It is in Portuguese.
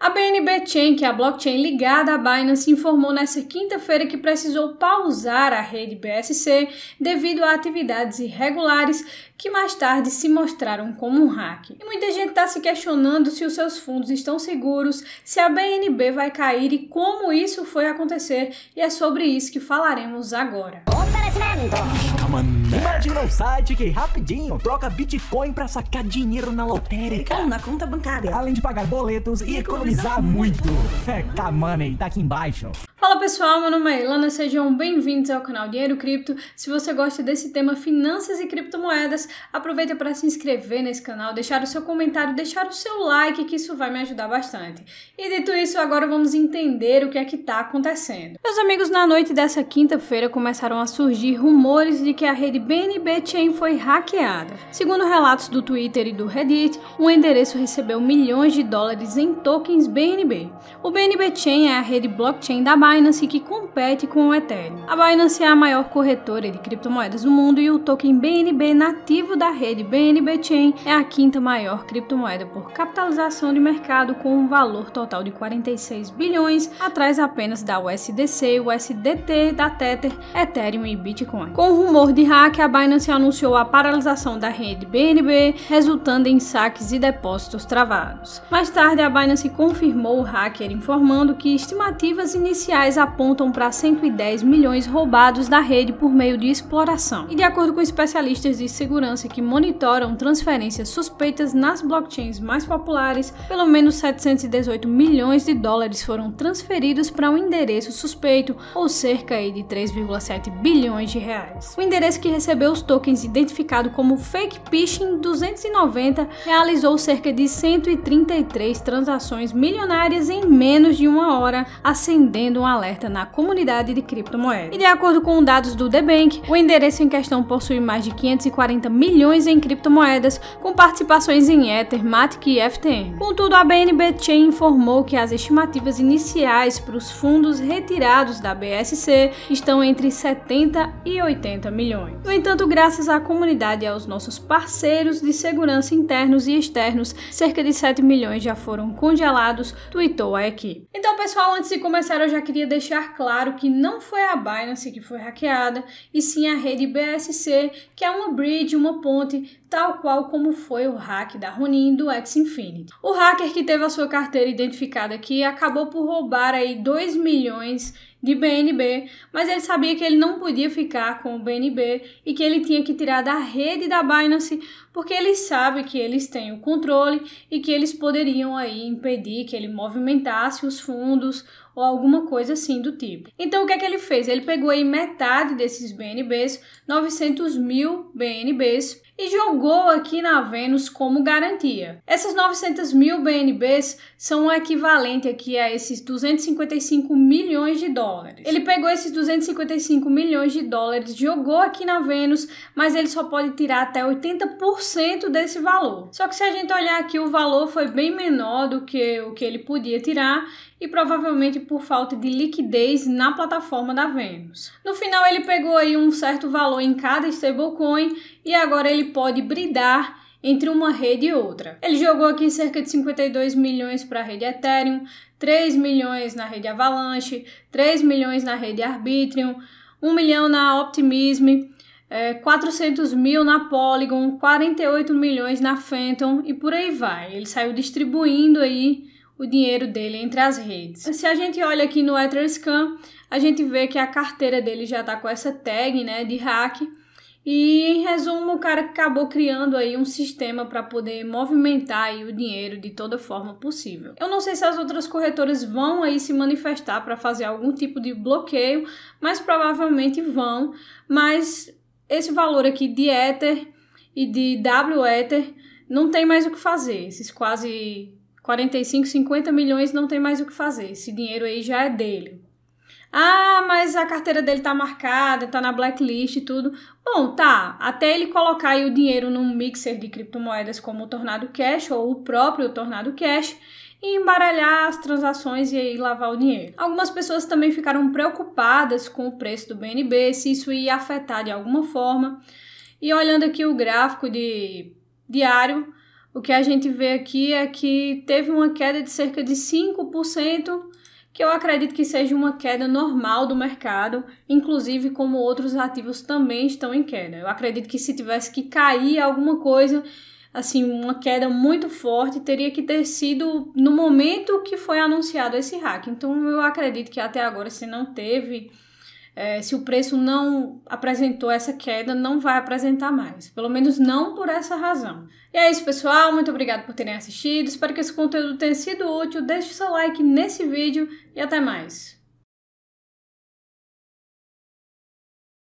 A BNB Chain, que é a blockchain ligada à Binance, informou nesta quinta-feira que precisou pausar a rede BSC devido a atividades irregulares que mais tarde se mostraram como um hack. E muita gente está se questionando se os seus fundos estão seguros, se a BNB vai cair e como isso foi acontecer, e é sobre isso que falaremos agora. Outra conhecimento. Imagina um site que rapidinho troca Bitcoin para sacar dinheiro na lotérica. Ou na conta bancária. Além de pagar boletos e, e economizar, economizar muito. muito. É, tá, money, tá aqui embaixo pessoal, meu nome é Ilana, sejam bem-vindos ao canal Dinheiro Cripto. Se você gosta desse tema finanças e criptomoedas, aproveita para se inscrever nesse canal, deixar o seu comentário, deixar o seu like, que isso vai me ajudar bastante. E dito isso, agora vamos entender o que é que está acontecendo. Meus amigos, na noite dessa quinta-feira começaram a surgir rumores de que a rede BNB Chain foi hackeada. Segundo relatos do Twitter e do Reddit, o um endereço recebeu milhões de dólares em tokens BNB. O BNB Chain é a rede blockchain da Binance Binance que compete com o Ethereum. A Binance é a maior corretora de criptomoedas do mundo e o token BNB nativo da rede BNB Chain é a quinta maior criptomoeda por capitalização de mercado com um valor total de 46 bilhões, atrás apenas da USDC, USDT, da Tether, Ethereum e Bitcoin. Com o rumor de hack, a Binance anunciou a paralisação da rede BNB, resultando em saques e depósitos travados. Mais tarde, a Binance confirmou o hacker informando que estimativas iniciais a apontam para 110 milhões roubados da rede por meio de exploração. E de acordo com especialistas de segurança que monitoram transferências suspeitas nas blockchains mais populares, pelo menos 718 milhões de dólares foram transferidos para um endereço suspeito, ou cerca de 3,7 bilhões de reais. O endereço que recebeu os tokens identificado como Fake Phishing 290 realizou cerca de 133 transações milionárias em menos de uma hora, acendendo um alerta alerta na comunidade de criptomoedas. E de acordo com dados do The Bank, o endereço em questão possui mais de 540 milhões em criptomoedas, com participações em Ether, Matic e FTM. Contudo, a BNB Chain informou que as estimativas iniciais para os fundos retirados da BSC estão entre 70 e 80 milhões. No entanto, graças à comunidade e aos nossos parceiros de segurança internos e externos, cerca de 7 milhões já foram congelados, tweetou a equipe. Então, pessoal, antes de começar, eu já queria deixar deixar claro que não foi a Binance que foi hackeada, e sim a rede BSC, que é uma bridge, uma ponte tal qual como foi o hack da Ronin do X-Infinity. O hacker que teve a sua carteira identificada aqui acabou por roubar aí 2 milhões de BNB, mas ele sabia que ele não podia ficar com o BNB e que ele tinha que tirar da rede da Binance, porque ele sabe que eles têm o controle e que eles poderiam aí impedir que ele movimentasse os fundos ou alguma coisa assim do tipo. Então o que é que ele fez? Ele pegou aí metade desses BNBs, 900 mil BNBs, e jogou aqui na Vênus como garantia. Essas 900 mil BNBs são o equivalente aqui a esses 255 milhões de dólares. Ele pegou esses 255 milhões de dólares, jogou aqui na Vênus, mas ele só pode tirar até 80% desse valor. Só que se a gente olhar aqui, o valor foi bem menor do que o que ele podia tirar e provavelmente por falta de liquidez na plataforma da Vênus. No final ele pegou aí um certo valor em cada stablecoin e agora ele pode bridar entre uma rede e outra. Ele jogou aqui cerca de 52 milhões para a rede Ethereum, 3 milhões na rede Avalanche, 3 milhões na rede Arbitrium, 1 milhão na Optimism, 400 é, mil na Polygon, 48 milhões na Phantom e por aí vai. Ele saiu distribuindo aí o dinheiro dele entre as redes. Se a gente olha aqui no Etherscan, a gente vê que a carteira dele já está com essa tag né, de hack e em resumo, o cara acabou criando aí um sistema para poder movimentar aí o dinheiro de toda forma possível. Eu não sei se as outras corretoras vão aí se manifestar para fazer algum tipo de bloqueio, mas provavelmente vão, mas esse valor aqui de Ether e de W Ether não tem mais o que fazer. Esses quase 45, 50 milhões não tem mais o que fazer. Esse dinheiro aí já é dele. Ah, mas a carteira dele tá marcada, tá na blacklist e tudo. Bom, tá, até ele colocar o dinheiro num mixer de criptomoedas como o Tornado Cash ou o próprio Tornado Cash e embaralhar as transações e aí lavar o dinheiro. Algumas pessoas também ficaram preocupadas com o preço do BNB, se isso ia afetar de alguma forma. E olhando aqui o gráfico de diário, o que a gente vê aqui é que teve uma queda de cerca de 5% que eu acredito que seja uma queda normal do mercado, inclusive como outros ativos também estão em queda. Eu acredito que se tivesse que cair alguma coisa, assim, uma queda muito forte, teria que ter sido no momento que foi anunciado esse hack. Então eu acredito que até agora se não teve é, se o preço não apresentou essa queda, não vai apresentar mais. Pelo menos não por essa razão. E é isso, pessoal. Muito obrigado por terem assistido. Espero que esse conteúdo tenha sido útil. Deixe seu like nesse vídeo e até mais.